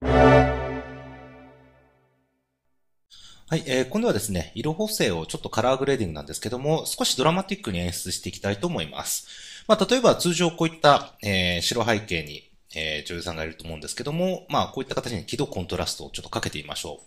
はい、えー、今度はですね、色補正をちょっとカラーグレーディングなんですけども、少しドラマティックに演出していきたいと思います。まあ、例えば通常こういった、えー、白背景に、えー、女優さんがいると思うんですけども、まあ、こういった形に輝度コントラストをちょっとかけてみましょ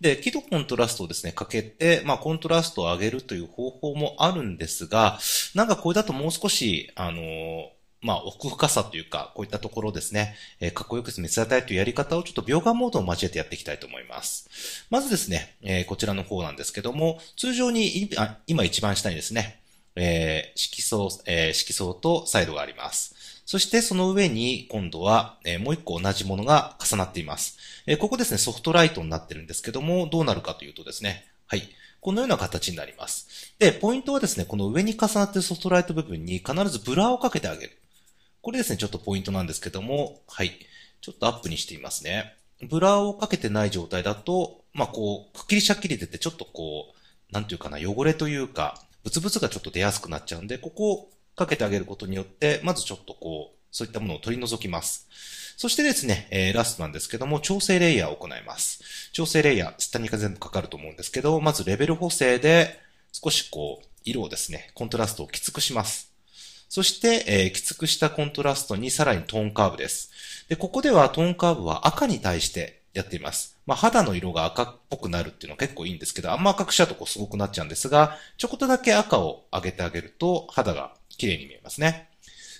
う。で、輝度コントラストをですね、かけて、まあ、コントラストを上げるという方法もあるんですが、なんかこれだともう少し、あのーまあ、奥深さというか、こういったところですね、えー、かっこよく見せたいというやり方をちょっと描画モードを交えてやっていきたいと思います。まずですね、えー、こちらの方なんですけども、通常にあ、今一番下にですね、えー、色素、えー、色相とサイドがあります。そしてその上に今度は、えー、もう一個同じものが重なっています。えー、ここですね、ソフトライトになってるんですけども、どうなるかというとですね、はい。このような形になります。で、ポイントはですね、この上に重なっているソフトライト部分に必ずブラーをかけてあげる。これですね、ちょっとポイントなんですけども、はい。ちょっとアップにしていますね。ブラーをかけてない状態だと、まあ、こう、くっきりしゃっきり出て、ちょっとこう、なんていうかな、汚れというか、ブツブツがちょっと出やすくなっちゃうんで、ここをかけてあげることによって、まずちょっとこう、そういったものを取り除きます。そしてですね、えー、ラストなんですけども、調整レイヤーを行います。調整レイヤー、下に全部かかると思うんですけど、まずレベル補正で、少しこう、色をですね、コントラストをきつくします。そして、えー、きつくしたコントラストにさらにトーンカーブです。で、ここではトーンカーブは赤に対してやっています。まあ、肌の色が赤っぽくなるっていうのは結構いいんですけど、あんま赤くしたとこすごくなっちゃうんですが、ちょこっとだけ赤を上げてあげると肌が綺麗に見えますね。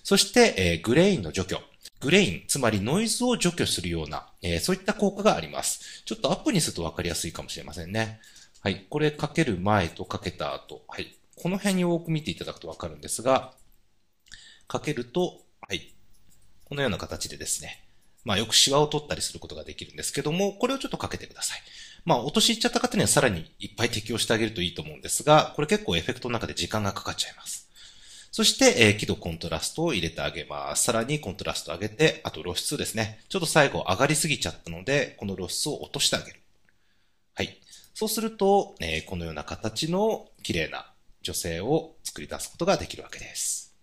そして、えー、グレインの除去。グレイン、つまりノイズを除去するような、えー、そういった効果があります。ちょっとアップにするとわかりやすいかもしれませんね。はい。これかける前とかけた後。はい。この辺に多く見ていただくとわかるんですが、かけると、はい。このような形でですね、まあよくシワを取ったりすることができるんですけども、これをちょっとかけてください。まあ落とし入っちゃった方にはさらにいっぱい適用してあげるといいと思うんですが、これ結構エフェクトの中で時間がかかっちゃいます。そして、えー、輝度コントラストを入れてあげます。さらにコントラスト上げて、あと露出ですね。ちょっと最後上がりすぎちゃったので、この露出を落としてあげる。はい。そうすると、えー、このような形の綺麗な女性を作り出すことができるわけです。